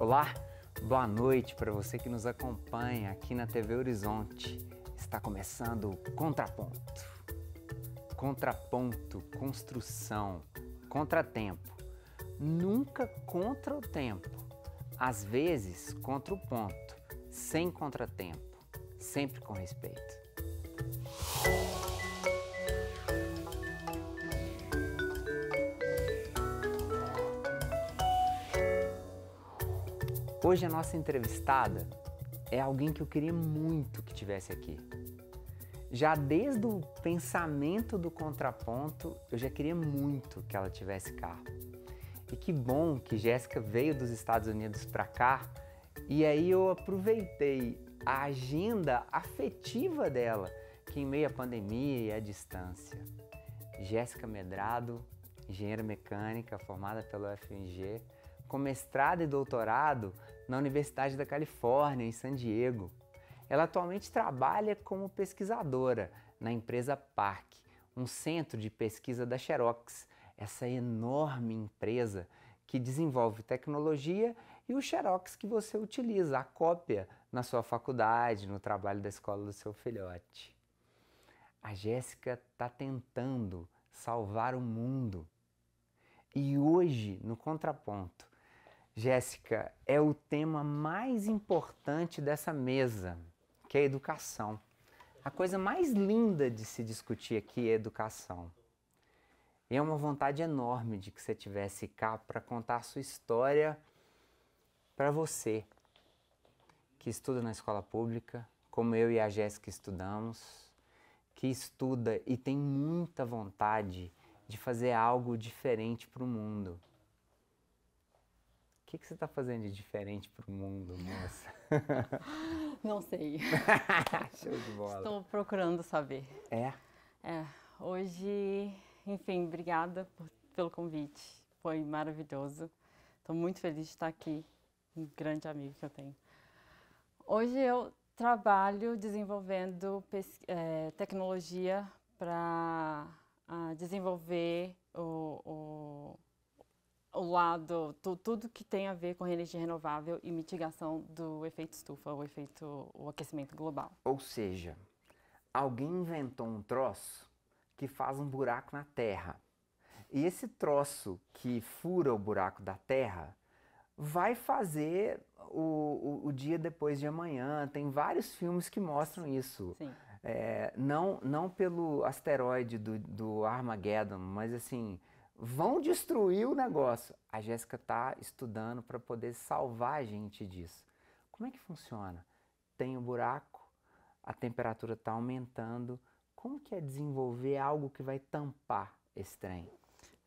Olá, boa noite para você que nos acompanha aqui na TV Horizonte. Está começando o Contraponto. Contraponto, construção, contratempo. Nunca contra o tempo, às vezes contra o ponto, sem contratempo, sempre com respeito. Hoje a nossa entrevistada é alguém que eu queria muito que tivesse aqui. Já desde o pensamento do contraponto, eu já queria muito que ela tivesse cá. E que bom que Jéssica veio dos Estados Unidos para cá. E aí eu aproveitei a agenda afetiva dela, que em meio à pandemia e à distância. Jéssica Medrado, engenheira mecânica formada pelo FNG, com mestrado e doutorado na Universidade da Califórnia, em San Diego. Ela atualmente trabalha como pesquisadora na empresa Park, um centro de pesquisa da Xerox, essa enorme empresa que desenvolve tecnologia e o Xerox que você utiliza, a cópia na sua faculdade, no trabalho da escola do seu filhote. A Jéssica está tentando salvar o mundo. E hoje, no contraponto, Jéssica, é o tema mais importante dessa mesa, que é a educação. A coisa mais linda de se discutir aqui é educação. E é uma vontade enorme de que você tivesse cá para contar a sua história para você que estuda na escola pública, como eu e a Jéssica estudamos, que estuda e tem muita vontade de fazer algo diferente para o mundo que, que você está fazendo de diferente para o mundo, moça? Não sei. Show de bola. Estou procurando saber. É? É. Hoje, enfim, obrigada por, pelo convite. Foi maravilhoso. Estou muito feliz de estar aqui. Um grande amigo que eu tenho. Hoje eu trabalho desenvolvendo é, tecnologia para ah, desenvolver o, o o lado, tudo que tem a ver com energia renovável e mitigação do efeito estufa, o efeito, o aquecimento global. Ou seja, alguém inventou um troço que faz um buraco na Terra. E esse troço que fura o buraco da Terra vai fazer o, o, o dia depois de amanhã. Tem vários filmes que mostram isso. Sim. É, não, não pelo asteroide do, do Armageddon, mas assim, vão destruir o negócio. A Jéssica está estudando para poder salvar a gente disso. Como é que funciona? Tem um buraco, a temperatura está aumentando. Como que é desenvolver algo que vai tampar esse trem?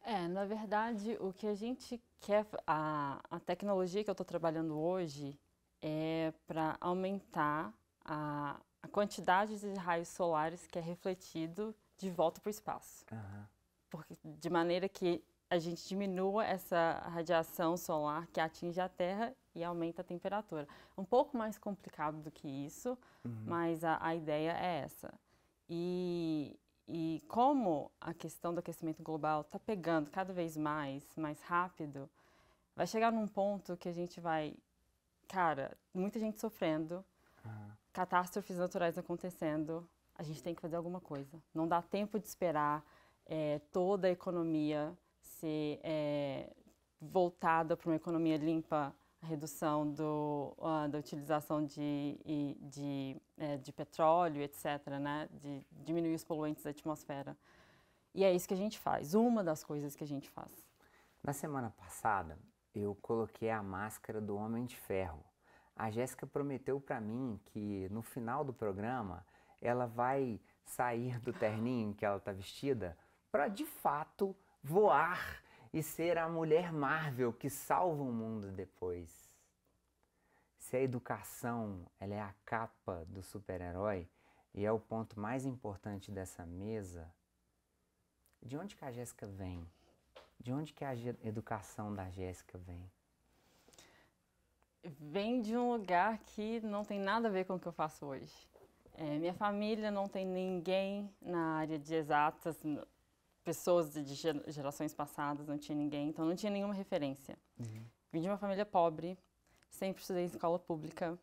É, na verdade, o que a gente quer, a, a tecnologia que eu estou trabalhando hoje é para aumentar a, a, quantidade de raios solares que é refletido de volta para o espaço. Uhum porque, de maneira que a gente diminua essa radiação solar que atinge a Terra e aumenta a temperatura. Um pouco mais complicado do que isso, uhum. mas a, a, ideia é essa. E, e como a questão do aquecimento global está pegando cada vez mais, mais rápido, vai chegar num ponto que a gente vai, cara, muita gente sofrendo, uhum. catástrofes naturais acontecendo, a gente tem que fazer alguma coisa. Não dá tempo de esperar é, toda a economia ser é, voltada para uma economia limpa, a redução do, uh, da utilização de, de, de, é, de petróleo, etc., né? de diminuir os poluentes da atmosfera. E é isso que a gente faz, uma das coisas que a gente faz. Na semana passada, eu coloquei a máscara do Homem de Ferro. A Jéssica prometeu para mim que no final do programa ela vai sair do terninho que ela está vestida para de fato voar e ser a mulher Marvel que salva o mundo depois. Se a educação ela é a capa do super-herói e é o ponto mais importante dessa mesa, de onde que a Jéssica vem? De onde que a educação da Jéssica vem? Vem de um lugar que não tem nada a ver com o que eu faço hoje. É, minha família não tem ninguém na área de exatas, pessoas de gerações passadas, não tinha ninguém, então não tinha nenhuma referência. Uhum. Vim de uma família pobre, sempre estudei em escola pública,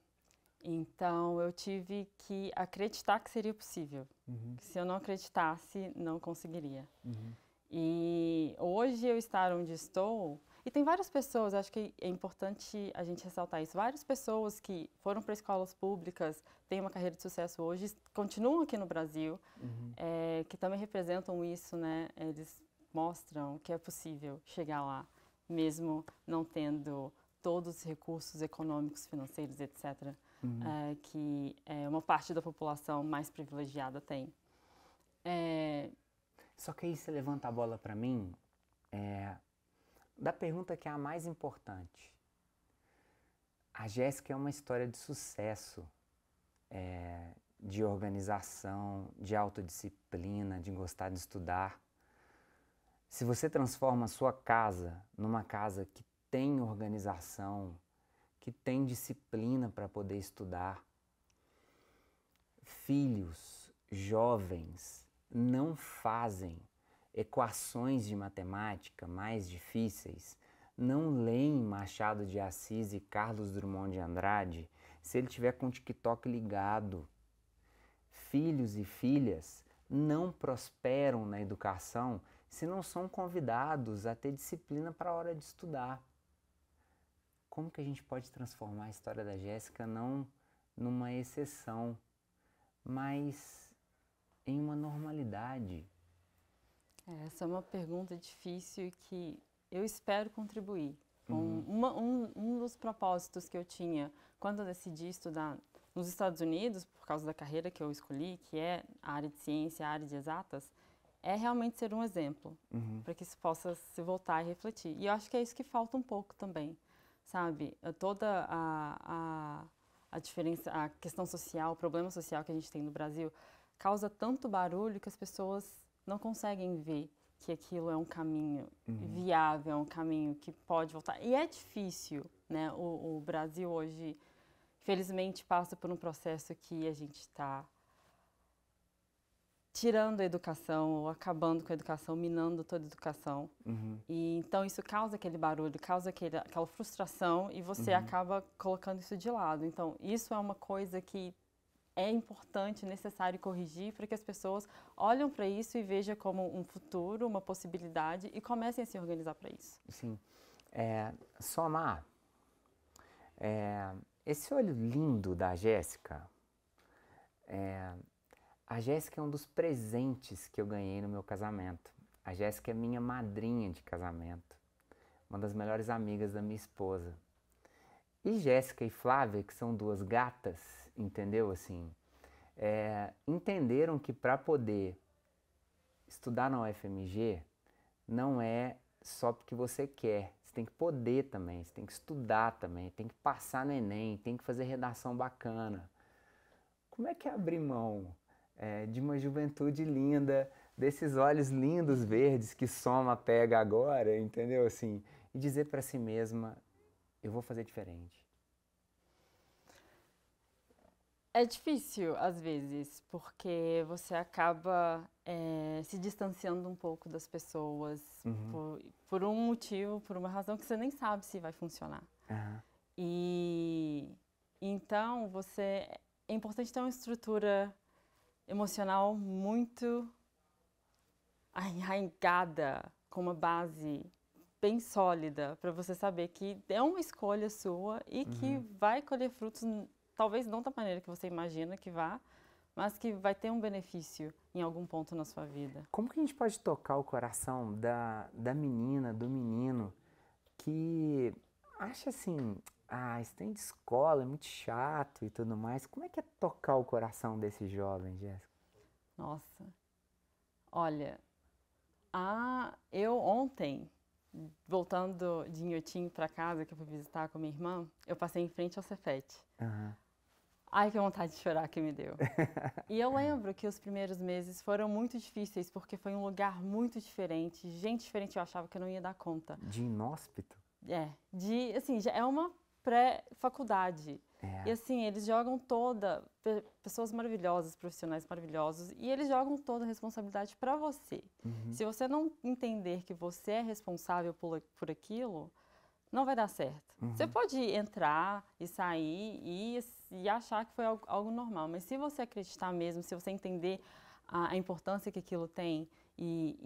então eu tive que acreditar que seria possível, uhum. que se eu não acreditasse, não conseguiria. Uhum. E hoje eu estar onde estou e tem várias pessoas, acho que é importante a gente ressaltar isso, várias pessoas que foram para escolas públicas, têm uma carreira de sucesso hoje, continuam aqui no Brasil, uhum. é, que também representam isso, né? Eles mostram que é possível chegar lá, mesmo não tendo todos os recursos econômicos, financeiros, etc., uhum. é, que é, uma parte da população mais privilegiada tem. É... Só que aí você levanta a bola para mim, da pergunta que é a mais importante. A Jéssica é uma história de sucesso, é, de organização, de autodisciplina, de gostar de estudar. Se você transforma a sua casa numa casa que tem organização, que tem disciplina para poder estudar, filhos, jovens, não fazem equações de matemática mais difíceis, não leem Machado de Assis e Carlos Drummond de Andrade se ele tiver com o TikTok ligado. Filhos e filhas não prosperam na educação se não são convidados a ter disciplina para a hora de estudar. Como que a gente pode transformar a história da Jéssica não numa exceção, mas em uma normalidade? Essa é uma pergunta difícil que eu espero contribuir. Uhum. Um, uma, um, um dos propósitos que eu tinha quando eu decidi estudar nos Estados Unidos, por causa da carreira que eu escolhi, que é a área de ciência, a área de exatas, é realmente ser um exemplo, uhum. para que isso possa se voltar e refletir. E eu acho que é isso que falta um pouco também, sabe? É toda a, a, a diferença, a questão social, o problema social que a gente tem no Brasil, causa tanto barulho que as pessoas não conseguem ver que aquilo é um caminho uhum. viável, é um caminho que pode voltar. E é difícil, né? O, o Brasil hoje, felizmente, passa por um processo que a gente está tirando a educação ou acabando com a educação, minando toda a educação. Uhum. E então isso causa aquele barulho, causa aquele, aquela frustração e você uhum. acaba colocando isso de lado. Então isso é uma coisa que é importante, necessário corrigir para que as pessoas olhem para isso e vejam como um futuro, uma possibilidade e comecem a se organizar para isso. Sim. É, somar. É, esse olho lindo da Jéssica, é, a Jéssica é um dos presentes que eu ganhei no meu casamento. A Jéssica é minha madrinha de casamento, uma das melhores amigas da minha esposa. E Jéssica e Flávia, que são duas gatas, entendeu? Assim, é, entenderam que para poder estudar na UFMG não é só porque você quer, você tem que poder também, você tem que estudar também, tem que passar no Enem, tem que fazer redação bacana. Como é que é abrir mão é, de uma juventude linda, desses olhos lindos verdes que soma pega agora, entendeu? Assim, e dizer para si mesma, eu vou fazer diferente. É difícil, às vezes, porque você acaba é, se distanciando um pouco das pessoas uhum. por, por, um motivo, por uma razão que você nem sabe se vai funcionar. Uhum. E então você é importante ter uma estrutura emocional muito arraigada, com uma base bem sólida para você saber que é uma escolha sua e uhum. que vai colher frutos, talvez não da maneira que você imagina que vá, mas que vai ter um benefício em algum ponto na sua vida. Como que a gente pode tocar o coração da, da menina, do menino que acha assim, ah, isso tem de escola, é muito chato e tudo mais. Como é que é tocar o coração desse jovem, Jéssica? Nossa, olha, ah eu ontem voltando de Inhotim para casa, que eu fui visitar com minha irmã, eu passei em frente ao Cefete. Uhum. Ai, que vontade de chorar que me deu. e eu lembro que os primeiros meses foram muito difíceis, porque foi um lugar muito diferente, gente diferente, eu achava que eu não ia dar conta. De inóspito? É, de, assim, é uma pré-faculdade. É. E assim, eles jogam toda, pessoas maravilhosas, profissionais maravilhosos, e eles jogam toda a responsabilidade para você. Uhum. Se você não entender que você é responsável por, por aquilo, não vai dar certo. Uhum. Você pode entrar e sair e, e achar que foi algo, algo, normal, mas se você acreditar mesmo, se você entender a, a importância que aquilo tem e,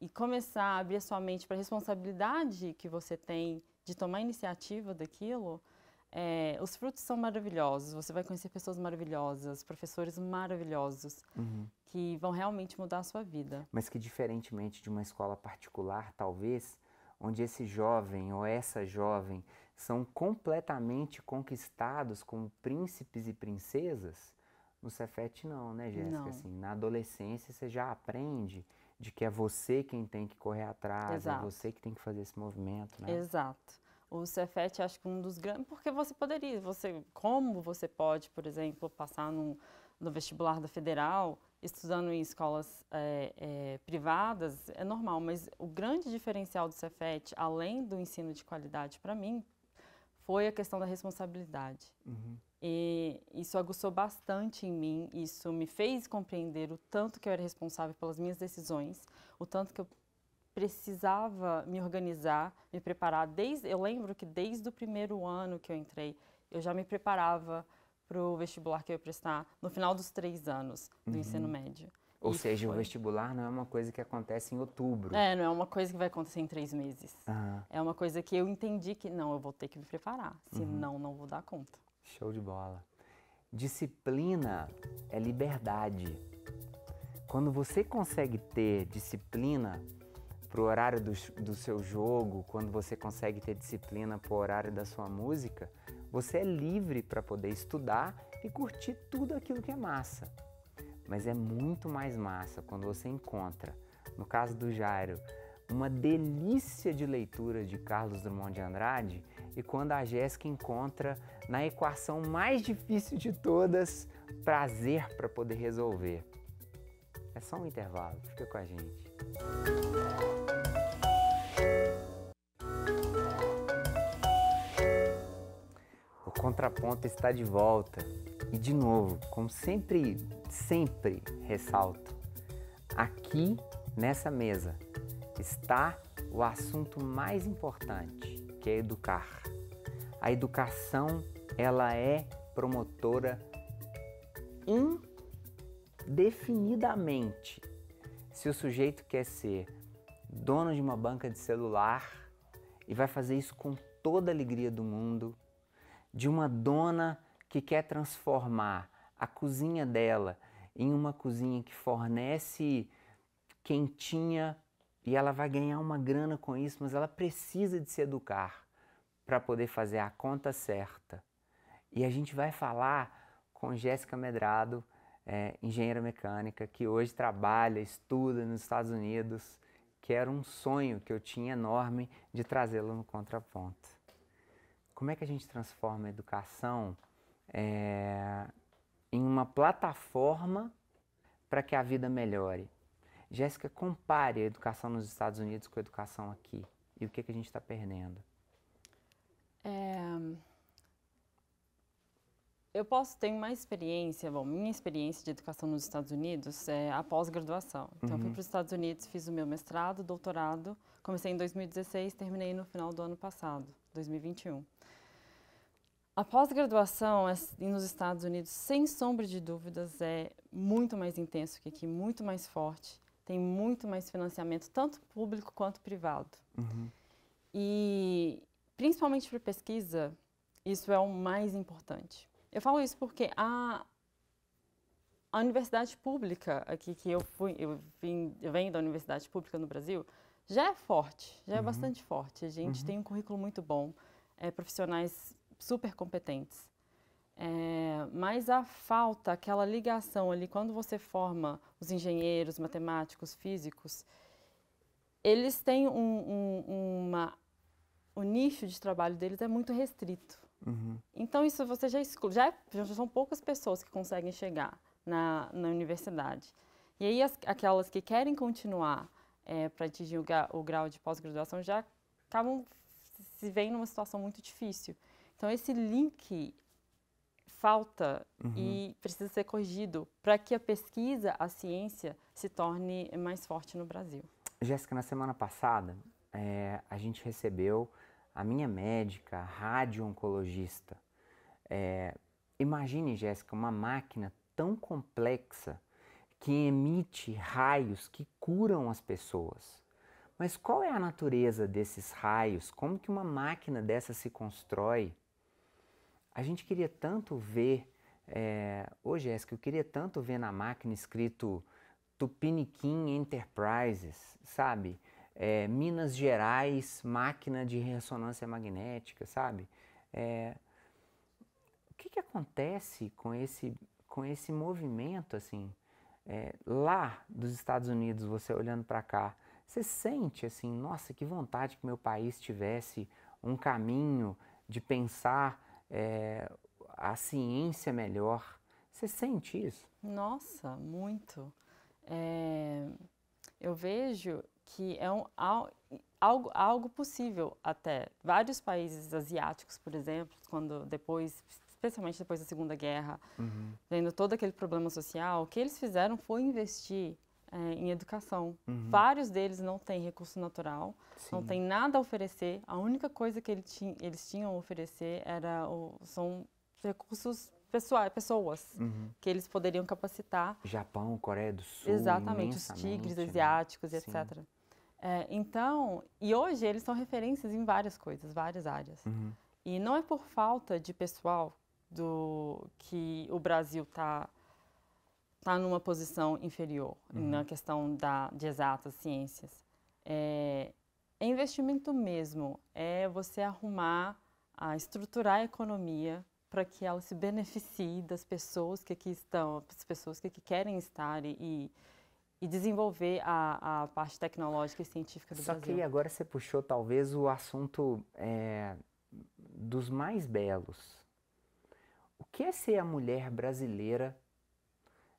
e, e começar a abrir a sua mente para a responsabilidade que você tem de tomar iniciativa daquilo, é, os frutos são maravilhosos, você vai conhecer pessoas maravilhosas, professores maravilhosos, uhum. que vão realmente mudar a sua vida. Mas que, diferentemente de uma escola particular, talvez, onde esse jovem ou essa jovem são completamente conquistados como príncipes e princesas, no Cefet não, né, Jéssica? Assim, na adolescência você já aprende de que é você quem tem que correr atrás, é Exato. é você que tem que fazer esse movimento, né? Exato. O Cefet acho que um dos grandes, porque você poderia, você como você pode, por exemplo, passar no, no vestibular da federal estudando em escolas é, é, privadas é normal, mas o grande diferencial do Cefet, além do ensino de qualidade para mim, foi a questão da responsabilidade. Uhum. E isso aguçou bastante em mim, isso me fez compreender o tanto que eu era responsável pelas minhas decisões, o tanto que eu precisava me organizar, me preparar. Desde, eu lembro que desde o primeiro ano que eu entrei, eu já me preparava para o vestibular que eu ia prestar no final dos três anos do uhum. ensino médio. Ou seja, foi. o vestibular não é uma coisa que acontece em outubro. É, não é uma coisa que vai acontecer em três meses. Uhum. É uma coisa que eu entendi que não, eu vou ter que me preparar, senão uhum. não vou dar conta. Show de bola. Disciplina é liberdade. Quando você consegue ter disciplina, para o horário do, do seu jogo, quando você consegue ter disciplina para o horário da sua música, você é livre para poder estudar e curtir tudo aquilo que é massa. Mas é muito mais massa quando você encontra, no caso do Jairo, uma delícia de leitura de Carlos Drummond de Andrade e quando a Jéssica encontra na equação mais difícil de todas prazer para poder resolver. É só um intervalo, fica com a gente. O contraponto está de volta. E de novo, como sempre, sempre ressalto, aqui nessa mesa está o assunto mais importante, que é educar. A educação, ela é promotora indefinidamente. Se o sujeito quer ser dono de uma banca de celular e vai fazer isso com toda a alegria do mundo, de uma dona que quer transformar a cozinha dela em uma cozinha que fornece quentinha e ela vai ganhar uma grana com isso, mas ela precisa de se educar para poder fazer a conta certa. E a gente vai falar com Jéssica Medrado, é, engenheira mecânica, que hoje trabalha, estuda nos Estados Unidos que era um sonho que eu tinha enorme de trazê-lo no contraponto. Como é que a gente transforma a educação é, em uma plataforma para que a vida melhore? Jéssica, compare a educação nos Estados Unidos com a educação aqui e o que, que a gente está perdendo. É... Eu posso ter uma experiência, bom, minha experiência de educação nos Estados Unidos é a pós-graduação. Então, uhum. eu fui uhum. para os Estados Unidos, fiz o meu mestrado, doutorado, comecei em 2016, terminei no final do ano passado, 2021. A pós-graduação nos Estados Unidos, sem sombra de dúvidas, é muito mais intenso que aqui, muito mais forte, tem muito mais financiamento, tanto público quanto privado. Uhum. E, principalmente para pesquisa, isso é o mais importante. Eu falo isso porque a, a universidade pública aqui que eu fui, eu vim, eu venho da universidade pública no Brasil, já é forte, já é uhum. é bastante forte. A gente uhum. tem um currículo muito bom, é, profissionais super competentes. É, mas a falta, aquela ligação ali, quando você forma os engenheiros, matemáticos, físicos, eles têm um, um, uma, o nicho de trabalho deles é muito restrito. Uhum. Então, isso você já exclui. Já, é, já, são poucas pessoas que conseguem chegar na, na universidade. E aí, as, aquelas que querem continuar é, para atingir o, o grau de pós-graduação já acabam se vendo numa situação muito difícil. Então, esse link falta uhum. e precisa ser corrigido para que a pesquisa, a ciência, se torne mais forte no Brasil. Jéssica, na semana passada, é, a gente recebeu a minha médica, a radio-oncologista. É, imagine, Jéssica, uma máquina tão complexa que emite raios que curam as pessoas. Mas qual é a natureza desses raios? Como que uma máquina dessa se constrói? A gente queria tanto ver, é, ô Jéssica, eu queria tanto ver na máquina escrito Tupiniquim Enterprises, sabe? é, Minas Gerais, máquina de ressonância magnética, sabe? É, o que, que acontece com esse, com esse movimento, assim? É, lá dos Estados Unidos, você olhando para cá, você sente assim, nossa, que vontade que meu país tivesse um caminho de pensar é, a ciência melhor. Você sente isso? Nossa, muito. É, eu vejo que é um, algo, algo possível até. Vários países asiáticos, por exemplo, quando depois, especialmente depois da Segunda Guerra, uhum. vendo todo aquele problema social, o que eles fizeram foi investir é, em educação. Uhum. Vários deles não têm recurso natural, Sim. não têm nada a oferecer. A única coisa que ele eles tinham a oferecer era o, são recursos pessoais, pessoas uhum. que eles poderiam capacitar. Japão, Coreia do Sul, exatamente os tigres né? asiáticos, Sim. etc. É, então, e hoje eles são referências em várias coisas, várias áreas. Uhum. E não é por falta de pessoal do que o Brasil está tá numa posição inferior uhum. na questão da, de exatas ciências. É, é investimento mesmo, é você arrumar, a estruturar a economia para que ela se beneficie das pessoas que aqui estão, das pessoas que aqui querem estar e, e e desenvolver a, a parte tecnológica e científica do Só Brasil. Só que agora você puxou talvez o assunto é, dos mais belos. O que é ser a mulher brasileira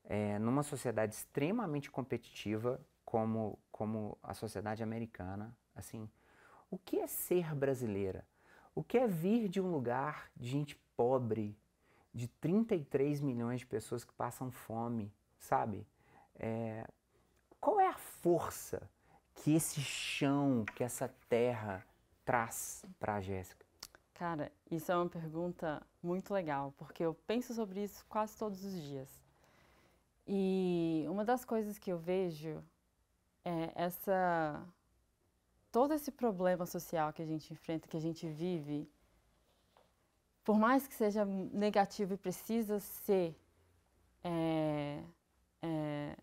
é, numa sociedade extremamente competitiva como, como a sociedade americana? Assim, o que é ser brasileira? O que é vir de um lugar de gente pobre, de 33 milhões de pessoas que passam fome, sabe? É, qual é a força que esse chão, que essa terra traz para a Jéssica? Cara, isso é uma pergunta muito legal, porque eu penso sobre isso quase todos os dias. E uma das coisas que eu vejo é essa todo esse problema social que a gente enfrenta, que a gente vive, por mais que seja negativo e precisa ser é, é,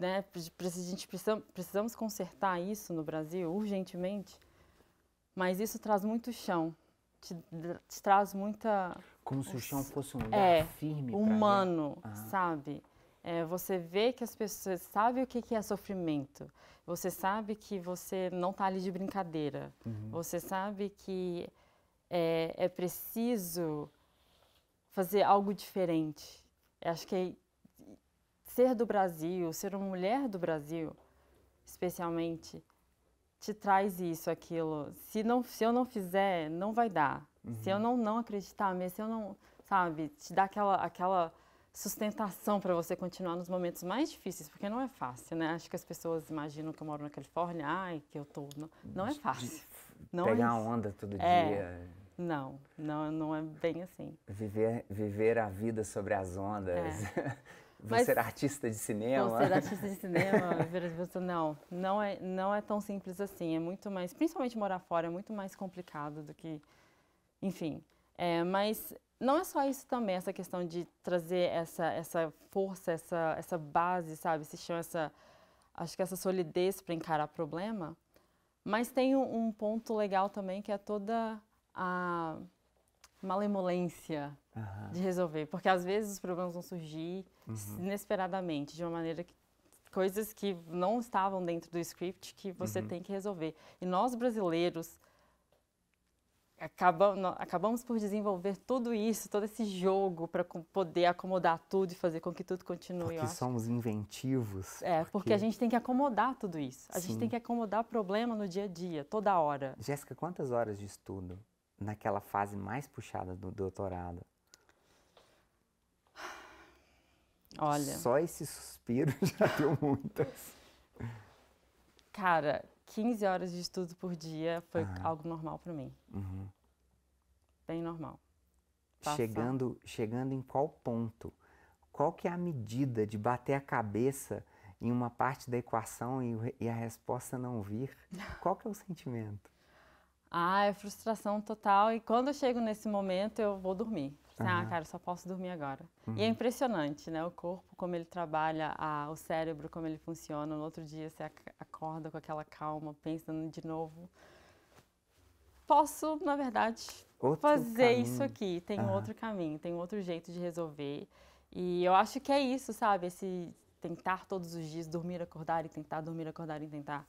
né? A gente precisa, precisamos consertar isso no Brasil urgentemente, mas isso traz muito chão, te, te traz muita como se o chão fosse um lugar é, firme, humano, ah. sabe? É, você vê que as pessoas sabe o que, que é sofrimento. Você sabe que você não está ali de brincadeira. Uhum. Você sabe que é, é preciso fazer algo diferente. Eu acho que é ser do Brasil, ser uma mulher do Brasil, especialmente, te traz isso, aquilo. Se, não, se eu não fizer, não vai dar. Uhum. Se eu uhum. não, não acreditar mesmo, se eu não, sabe, te dá aquela, aquela sustentação para você continuar nos momentos mais difíceis, porque não é fácil, né? Acho que as pessoas imaginam que eu moro na Califórnia, ai, que eu tô... Não, não é fácil. Não pegar é onda todo é. dia. Não, não, não é bem assim. Viver, viver a vida sobre as ondas. É. Vou mas, ser artista de cinema. Vou ser artista de cinema. não, não é, não é tão simples assim. É muito mais, principalmente morar fora, é muito mais complicado do que, enfim. É, mas não é só isso também, essa questão de trazer essa, essa força, essa, essa base, sabe? Se chama essa, acho que essa solidez para encarar problema. Mas tem um, um ponto legal também que é toda a malemolência uhum. de resolver, porque às vezes os problemas vão surgir uhum. inesperadamente, de uma maneira que coisas que não estavam dentro do script que você uhum. tem que resolver. E nós brasileiros acabamos por desenvolver tudo isso, todo esse jogo para poder acomodar tudo e fazer com que tudo continue. Porque somos inventivos. É, porque... porque... a gente tem que acomodar tudo isso. A Sim. gente tem que acomodar problema no dia a dia, toda hora. Jéssica, quantas horas de estudo naquela fase mais puxada do doutorado? Olha. Só esse suspiro já deu muito. Cara, 15 horas de estudo por dia foi algo normal para mim. Uhum. Bem normal. Passar. Chegando, chegando em qual ponto? Qual que é a medida de bater a cabeça em uma parte da equação e, e a resposta não vir? Qual que é o sentimento? Ah, é frustração total. E quando eu chego nesse momento, eu vou dormir. Assim, ah, cara, só posso dormir agora. Uhum. E é uhum. impressionante, né? O corpo, como ele trabalha, a, o cérebro, como ele funciona. No outro dia, você acorda com aquela calma, pensando de novo. Posso, na verdade, outro fazer caminho. isso aqui. Tem uhum. outro caminho, tem outro jeito de resolver. E eu acho que é isso, sabe? Esse tentar todos os dias, dormir, acordar e tentar, dormir, acordar e tentar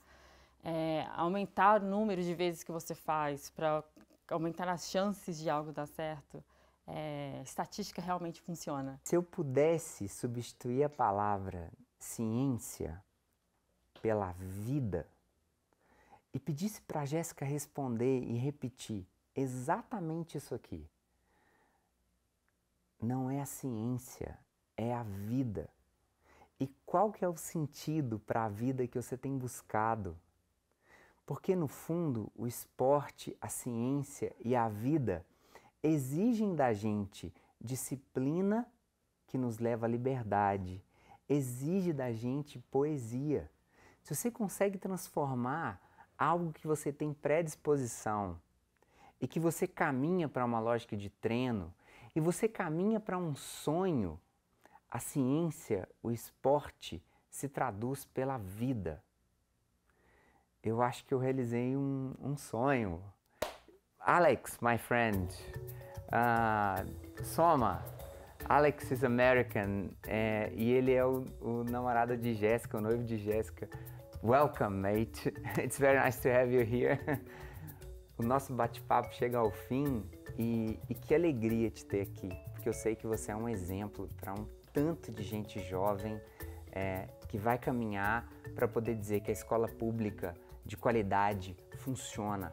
é, aumentar o número de vezes que você faz para aumentar as chances de algo dar certo, é, estatística realmente funciona. Se eu pudesse substituir a palavra ciência pela vida e pedisse para Jéssica responder e repetir exatamente isso aqui, não é a ciência, é a vida. E qual que é o sentido para a vida que você tem buscado? Porque, no fundo, o esporte, a ciência e a vida exigem da gente disciplina que nos leva à liberdade, exige da gente poesia. Se você consegue transformar algo que você tem predisposição e que você caminha para uma lógica de treino e você caminha para um sonho, a ciência, o esporte se traduz pela vida eu acho que eu realizei um, um sonho. Alex, my friend, uh, Soma, Alex is American é, e ele é o, o namorado de Jéssica, o noivo de Jéssica. Welcome, mate. It's very nice to have you here. O nosso bate-papo chega ao fim e, e que alegria te ter aqui, porque eu sei que você é um exemplo para um tanto de gente jovem é, que vai caminhar para poder dizer que a escola pública de qualidade funciona.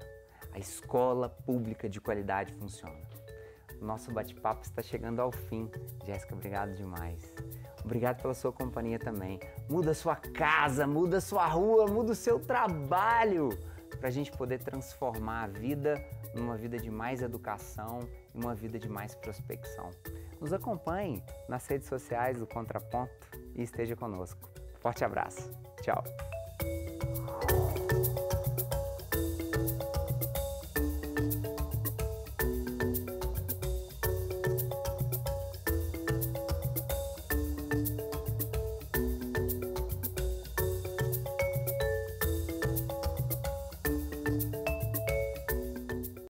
A escola pública de qualidade funciona. Nosso bate-papo está chegando ao fim. Jéssica, obrigado demais. Obrigado pela sua companhia também. Muda sua casa, muda sua rua, muda o seu trabalho para a gente poder transformar a vida numa vida de mais educação e uma vida de mais prospecção. Nos acompanhe nas redes sociais do Contraponto e esteja conosco. Forte abraço. Tchau.